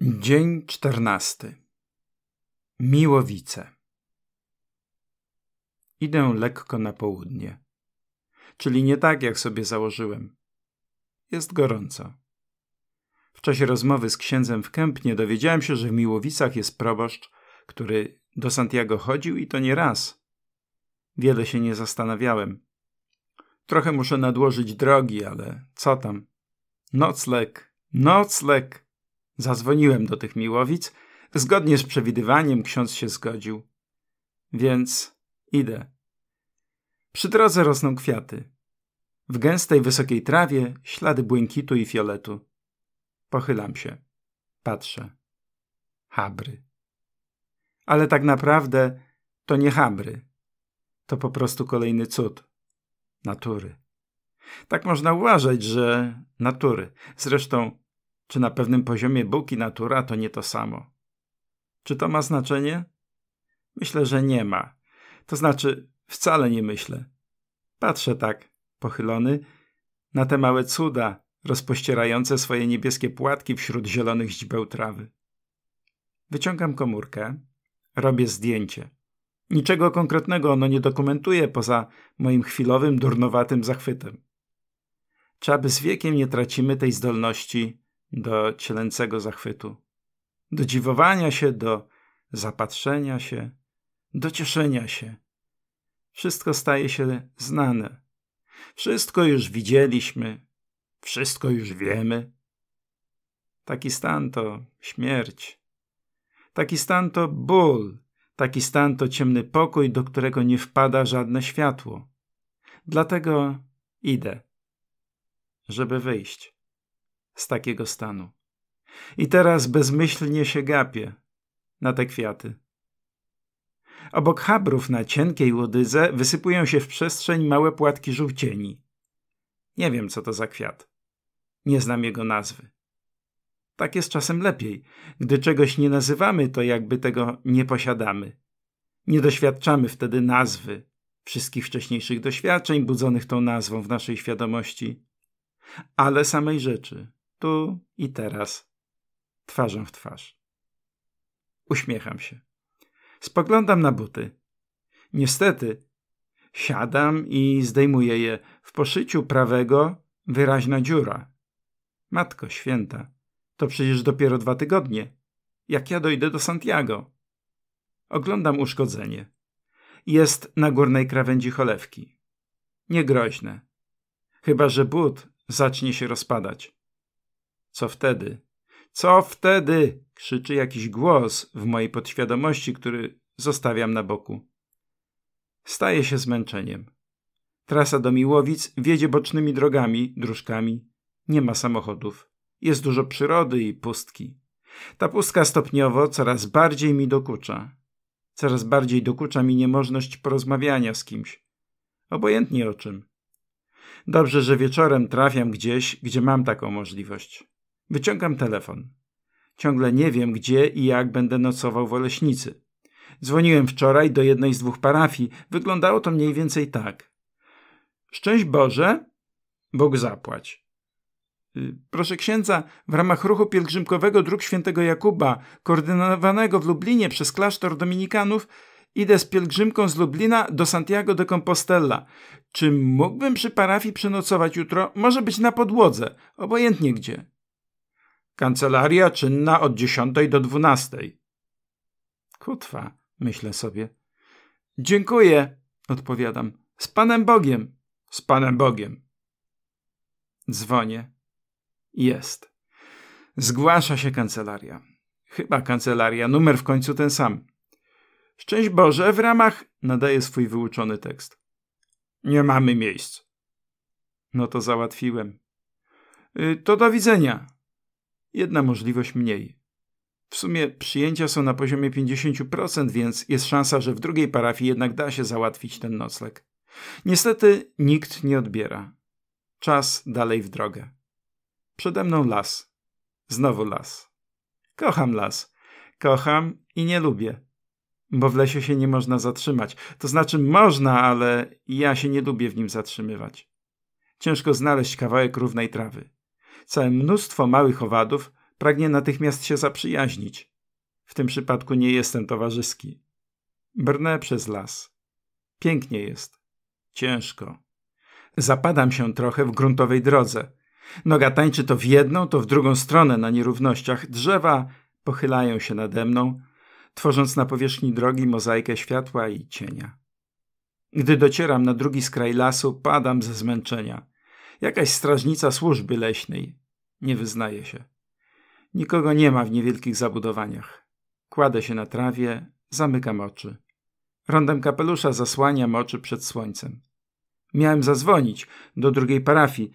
Dzień czternasty. Miłowice. Idę lekko na południe. Czyli nie tak, jak sobie założyłem. Jest gorąco. W czasie rozmowy z księdzem w Kępnie dowiedziałem się, że w Miłowicach jest proboszcz, który do Santiago chodził i to nie raz. Wiele się nie zastanawiałem. Trochę muszę nadłożyć drogi, ale co tam? Nocleg, nocleg! Zadzwoniłem do tych miłowic. Zgodnie z przewidywaniem ksiądz się zgodził. Więc idę. Przy drodze rosną kwiaty. W gęstej, wysokiej trawie ślady błękitu i fioletu. Pochylam się. Patrzę. Habry. Ale tak naprawdę to nie habry. To po prostu kolejny cud. Natury. Tak można uważać, że natury. Zresztą czy na pewnym poziomie Bóg i natura to nie to samo? Czy to ma znaczenie? Myślę, że nie ma. To znaczy, wcale nie myślę. Patrzę tak, pochylony, na te małe cuda rozpościerające swoje niebieskie płatki wśród zielonych źdźbeł trawy. Wyciągam komórkę, robię zdjęcie. Niczego konkretnego ono nie dokumentuje poza moim chwilowym, durnowatym zachwytem. Czy aby z wiekiem nie tracimy tej zdolności do cielęcego zachwytu, do dziwowania się, do zapatrzenia się, do cieszenia się. Wszystko staje się znane. Wszystko już widzieliśmy, wszystko już wiemy. Taki stan to śmierć. Taki stan to ból. Taki stan to ciemny pokój, do którego nie wpada żadne światło. Dlatego idę, żeby wyjść z takiego stanu. I teraz bezmyślnie się gapię na te kwiaty. Obok habrów na cienkiej łodydze wysypują się w przestrzeń małe płatki żółcieni. Nie wiem, co to za kwiat. Nie znam jego nazwy. Tak jest czasem lepiej. Gdy czegoś nie nazywamy, to jakby tego nie posiadamy. Nie doświadczamy wtedy nazwy, wszystkich wcześniejszych doświadczeń budzonych tą nazwą w naszej świadomości, ale samej rzeczy tu i teraz, twarzą w twarz. Uśmiecham się. Spoglądam na buty. Niestety, siadam i zdejmuję je. W poszyciu prawego wyraźna dziura. Matko święta, to przecież dopiero dwa tygodnie, jak ja dojdę do Santiago. Oglądam uszkodzenie. Jest na górnej krawędzi cholewki. Niegroźne. Chyba, że but zacznie się rozpadać. Co wtedy? Co wtedy? krzyczy jakiś głos w mojej podświadomości, który zostawiam na boku. Staje się zmęczeniem. Trasa do Miłowic wiedzie bocznymi drogami, dróżkami. Nie ma samochodów. Jest dużo przyrody i pustki. Ta pustka stopniowo coraz bardziej mi dokucza. Coraz bardziej dokucza mi niemożność porozmawiania z kimś. Obojętnie o czym. Dobrze, że wieczorem trafiam gdzieś, gdzie mam taką możliwość. Wyciągam telefon. Ciągle nie wiem, gdzie i jak będę nocował w Oleśnicy. Dzwoniłem wczoraj do jednej z dwóch parafii. Wyglądało to mniej więcej tak. Szczęść Boże, Bóg zapłać. Y, proszę księdza, w ramach ruchu pielgrzymkowego dróg świętego Jakuba, koordynowanego w Lublinie przez klasztor dominikanów, idę z pielgrzymką z Lublina do Santiago de Compostela. Czy mógłbym przy parafii przenocować jutro? Może być na podłodze, obojętnie gdzie. Kancelaria czynna od 10 do 12. Kutwa, myślę sobie. Dziękuję, odpowiadam. Z Panem Bogiem. Z Panem Bogiem. Dzwonię. Jest. Zgłasza się kancelaria. Chyba kancelaria, numer w końcu ten sam. Szczęść Boże, w ramach nadaje swój wyuczony tekst. Nie mamy miejsc. No to załatwiłem. Y, to do widzenia, jedna możliwość mniej. W sumie przyjęcia są na poziomie 50%, więc jest szansa, że w drugiej parafii jednak da się załatwić ten nocleg. Niestety nikt nie odbiera. Czas dalej w drogę. Przede mną las. Znowu las. Kocham las. Kocham i nie lubię. Bo w lesie się nie można zatrzymać. To znaczy można, ale ja się nie lubię w nim zatrzymywać. Ciężko znaleźć kawałek równej trawy całe mnóstwo małych owadów pragnie natychmiast się zaprzyjaźnić. W tym przypadku nie jestem towarzyski. Brnę przez las. Pięknie jest. Ciężko. Zapadam się trochę w gruntowej drodze. Noga tańczy to w jedną, to w drugą stronę na nierównościach. Drzewa pochylają się nade mną, tworząc na powierzchni drogi mozaikę światła i cienia. Gdy docieram na drugi skraj lasu, padam ze zmęczenia. Jakaś strażnica służby leśnej. Nie wyznaje się. Nikogo nie ma w niewielkich zabudowaniach. Kładę się na trawie, zamykam oczy. Rądem kapelusza zasłaniam oczy przed słońcem. Miałem zadzwonić do drugiej parafii.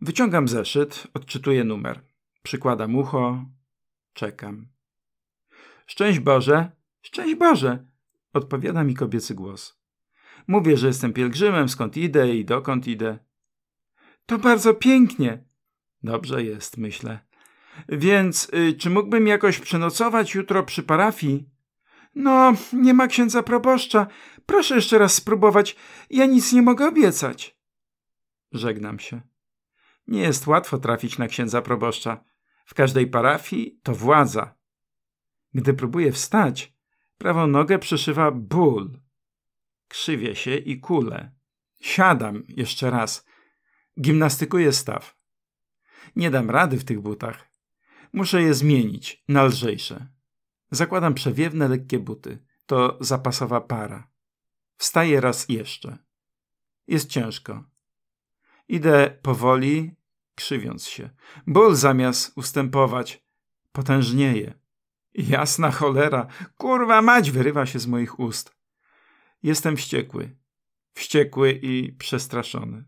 Wyciągam zeszyt, odczytuję numer. Przykładam ucho, czekam. Szczęść Boże, szczęść Boże, odpowiada mi kobiecy głos. Mówię, że jestem pielgrzymem, skąd idę i dokąd idę. To bardzo pięknie. Dobrze jest, myślę. Więc y, czy mógłbym jakoś przenocować jutro przy parafii? No, nie ma księdza proboszcza. Proszę jeszcze raz spróbować. Ja nic nie mogę obiecać. Żegnam się. Nie jest łatwo trafić na księdza proboszcza. W każdej parafii to władza. Gdy próbuję wstać, prawą nogę przeszywa ból. Krzywię się i kule. Siadam jeszcze raz gimnastykuję staw. Nie dam rady w tych butach. Muszę je zmienić na lżejsze. Zakładam przewiewne, lekkie buty. To zapasowa para. Wstaję raz jeszcze. Jest ciężko. Idę powoli, krzywiąc się. Ból zamiast ustępować potężnieje. Jasna cholera, kurwa mać wyrywa się z moich ust. Jestem wściekły. Wściekły i przestraszony.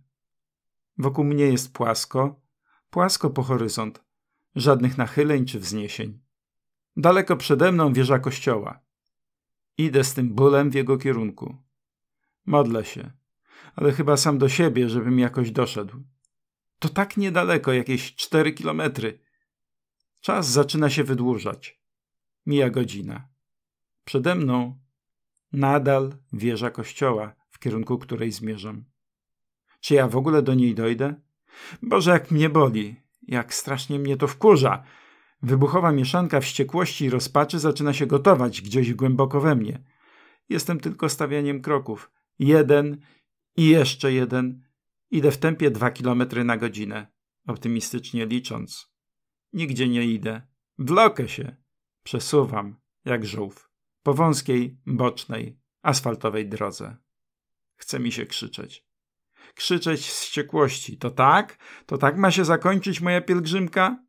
Wokół mnie jest płasko, płasko po horyzont, żadnych nachyleń czy wzniesień. Daleko przede mną wieża kościoła. Idę z tym bólem w jego kierunku. Modlę się, ale chyba sam do siebie, żebym jakoś doszedł. To tak niedaleko, jakieś cztery kilometry. Czas zaczyna się wydłużać. Mija godzina. Przede mną nadal wieża kościoła, w kierunku której zmierzam. Czy ja w ogóle do niej dojdę? Boże, jak mnie boli, jak strasznie mnie to wkurza. Wybuchowa mieszanka wściekłości i rozpaczy zaczyna się gotować gdzieś głęboko we mnie. Jestem tylko stawianiem kroków. Jeden i jeszcze jeden. Idę w tempie dwa kilometry na godzinę, optymistycznie licząc. Nigdzie nie idę. Wlokę się. Przesuwam, jak żółw, po wąskiej, bocznej, asfaltowej drodze. Chce mi się krzyczeć krzyczeć z wściekłości. To tak? To tak ma się zakończyć moja pielgrzymka?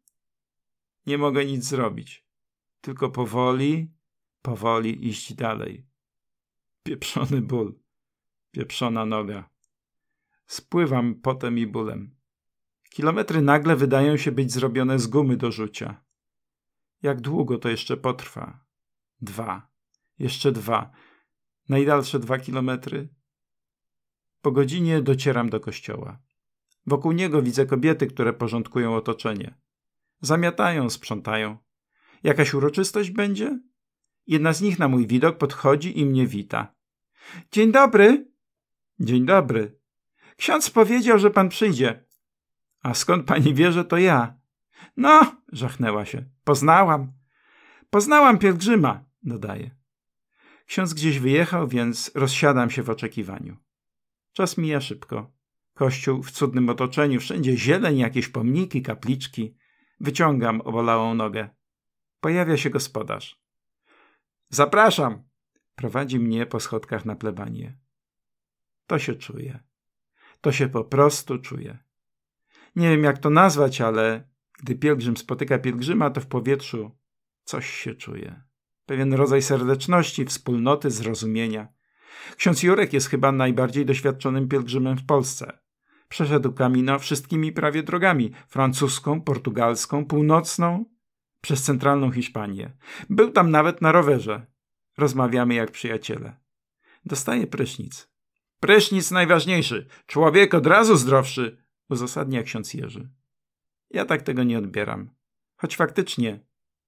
Nie mogę nic zrobić. Tylko powoli, powoli iść dalej. Pieprzony ból. Pieprzona noga. Spływam potem i bólem. Kilometry nagle wydają się być zrobione z gumy do rzucia. Jak długo to jeszcze potrwa? Dwa. Jeszcze dwa. Najdalsze dwa kilometry? Po godzinie docieram do kościoła. Wokół niego widzę kobiety, które porządkują otoczenie. Zamiatają, sprzątają. Jakaś uroczystość będzie? Jedna z nich na mój widok podchodzi i mnie wita. Dzień dobry. Dzień dobry. Ksiądz powiedział, że pan przyjdzie. A skąd pani wie, że to ja? No, żachnęła się. Poznałam. Poznałam pielgrzyma, dodaje. Ksiądz gdzieś wyjechał, więc rozsiadam się w oczekiwaniu. Czas mija szybko. Kościół w cudnym otoczeniu, wszędzie zieleń, jakieś pomniki, kapliczki. Wyciągam obolałą nogę. Pojawia się gospodarz. Zapraszam! Prowadzi mnie po schodkach na plebanie. To się czuje. To się po prostu czuje. Nie wiem, jak to nazwać, ale gdy pielgrzym spotyka pielgrzyma, to w powietrzu coś się czuje. Pewien rodzaj serdeczności, wspólnoty, zrozumienia – Ksiądz Jurek jest chyba najbardziej doświadczonym pielgrzymem w Polsce. Przeszedł Kamino wszystkimi prawie drogami francuską, portugalską, północną, przez centralną Hiszpanię. Był tam nawet na rowerze. Rozmawiamy jak przyjaciele. Dostaje prysznic. Prysznic najważniejszy. Człowiek od razu zdrowszy, uzasadnia ksiądz Jerzy. Ja tak tego nie odbieram. Choć faktycznie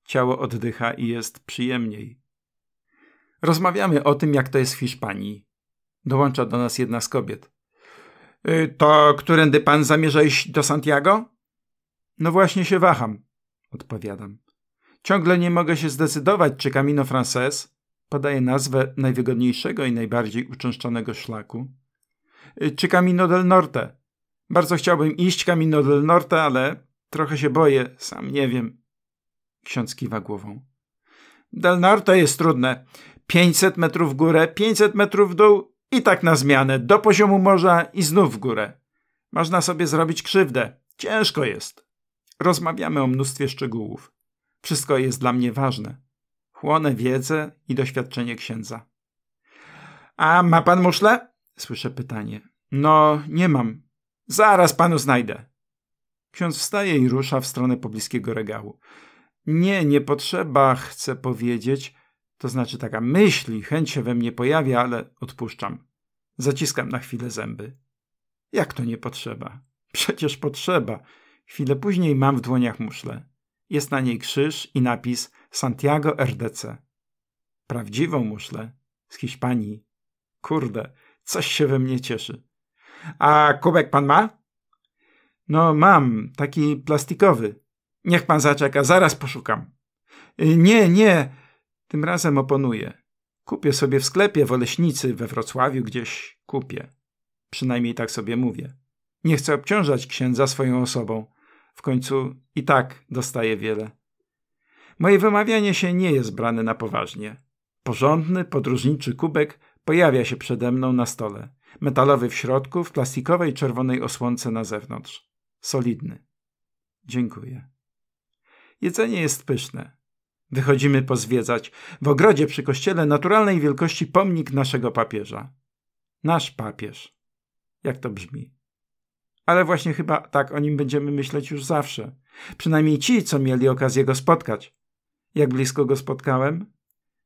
ciało oddycha i jest przyjemniej. Rozmawiamy o tym, jak to jest w Hiszpanii. Dołącza do nas jedna z kobiet. Y, to którędy pan zamierza iść do Santiago? No właśnie się waham, odpowiadam. Ciągle nie mogę się zdecydować, czy Camino Frances podaje nazwę najwygodniejszego i najbardziej uczęszczanego szlaku, y, czy Camino del Norte. Bardzo chciałbym iść Camino del Norte, ale trochę się boję, sam nie wiem. Ksiądz kiwa głową. Del Norte jest trudne. 500 metrów w górę, 500 metrów w dół i tak na zmianę, do poziomu morza i znów w górę. Można sobie zrobić krzywdę. Ciężko jest. Rozmawiamy o mnóstwie szczegółów. Wszystko jest dla mnie ważne. Chłonę wiedzę i doświadczenie księdza. A ma pan muszle? Słyszę pytanie. No, nie mam. Zaraz panu znajdę. Ksiądz wstaje i rusza w stronę pobliskiego regału. Nie, nie potrzeba, chcę powiedzieć, to znaczy taka myśl i chęć się we mnie pojawia, ale odpuszczam. Zaciskam na chwilę zęby. Jak to nie potrzeba? Przecież potrzeba. Chwilę później mam w dłoniach muszlę. Jest na niej krzyż i napis Santiago RDC. Prawdziwą muszlę z Hiszpanii. Kurde, coś się we mnie cieszy. A kubek pan ma? No mam, taki plastikowy. Niech pan zaczeka, zaraz poszukam. Y, nie, nie, tym razem oponuję. Kupię sobie w sklepie w Oleśnicy we Wrocławiu gdzieś kupię. Przynajmniej tak sobie mówię. Nie chcę obciążać księdza swoją osobą. W końcu i tak dostaję wiele. Moje wymawianie się nie jest brane na poważnie. Porządny, podróżniczy kubek pojawia się przede mną na stole. Metalowy w środku, w plastikowej czerwonej osłonce na zewnątrz. Solidny. Dziękuję. Jedzenie jest pyszne. Wychodzimy pozwiedzać. W ogrodzie przy kościele naturalnej wielkości pomnik naszego papieża. Nasz papież. Jak to brzmi? Ale właśnie chyba tak o nim będziemy myśleć już zawsze. Przynajmniej ci, co mieli okazję go spotkać. Jak blisko go spotkałem?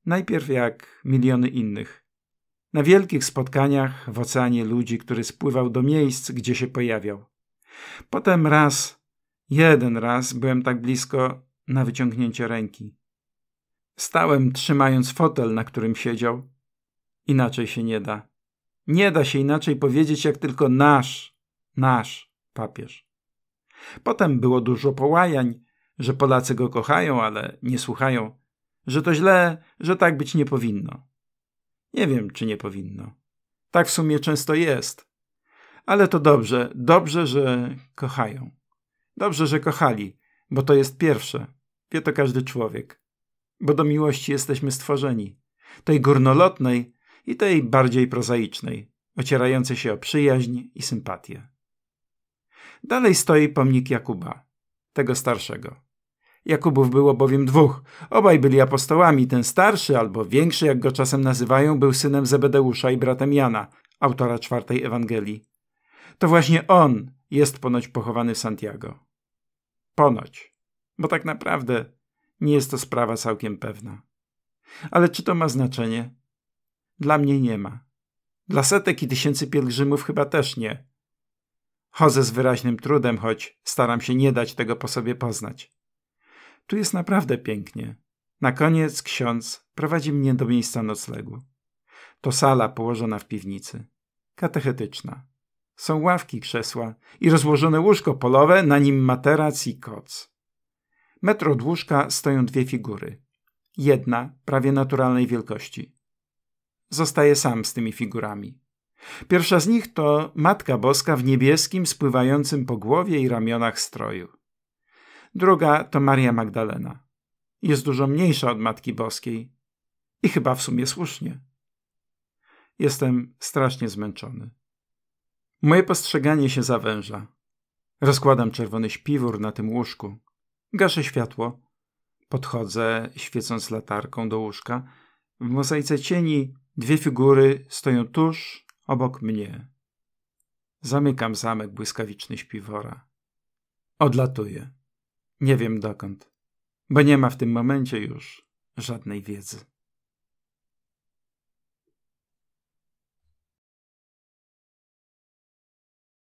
Najpierw jak miliony innych. Na wielkich spotkaniach w oceanie ludzi, który spływał do miejsc, gdzie się pojawiał. Potem raz, jeden raz byłem tak blisko na wyciągnięcie ręki. Stałem trzymając fotel, na którym siedział. Inaczej się nie da. Nie da się inaczej powiedzieć, jak tylko nasz, nasz papież. Potem było dużo połajań, że Polacy go kochają, ale nie słuchają, że to źle, że tak być nie powinno. Nie wiem, czy nie powinno. Tak w sumie często jest. Ale to dobrze, dobrze, że kochają. Dobrze, że kochali, bo to jest pierwsze. Wie to każdy człowiek bo do miłości jesteśmy stworzeni. Tej górnolotnej i tej bardziej prozaicznej, ocierającej się o przyjaźń i sympatię. Dalej stoi pomnik Jakuba, tego starszego. Jakubów było bowiem dwóch, obaj byli apostołami, ten starszy albo większy, jak go czasem nazywają, był synem Zebedeusza i bratem Jana, autora czwartej Ewangelii. To właśnie on jest ponoć pochowany w Santiago. Ponoć, bo tak naprawdę nie jest to sprawa całkiem pewna. Ale czy to ma znaczenie? Dla mnie nie ma. Dla setek i tysięcy pielgrzymów chyba też nie. Chodzę z wyraźnym trudem, choć staram się nie dać tego po sobie poznać. Tu jest naprawdę pięknie. Na koniec ksiądz prowadzi mnie do miejsca noclegu. To sala położona w piwnicy. Katechetyczna. Są ławki, krzesła i rozłożone łóżko polowe, na nim materac i koc metro od łóżka stoją dwie figury. Jedna, prawie naturalnej wielkości. Zostaje sam z tymi figurami. Pierwsza z nich to Matka Boska w niebieskim, spływającym po głowie i ramionach stroju. Druga to Maria Magdalena. Jest dużo mniejsza od Matki Boskiej. I chyba w sumie słusznie. Jestem strasznie zmęczony. Moje postrzeganie się zawęża. Rozkładam czerwony śpiwór na tym łóżku. Gaszę światło. Podchodzę, świecąc latarką do łóżka. W mozaice cieni dwie figury stoją tuż obok mnie. Zamykam zamek błyskawiczny śpiwora. Odlatuję. Nie wiem dokąd, bo nie ma w tym momencie już żadnej wiedzy.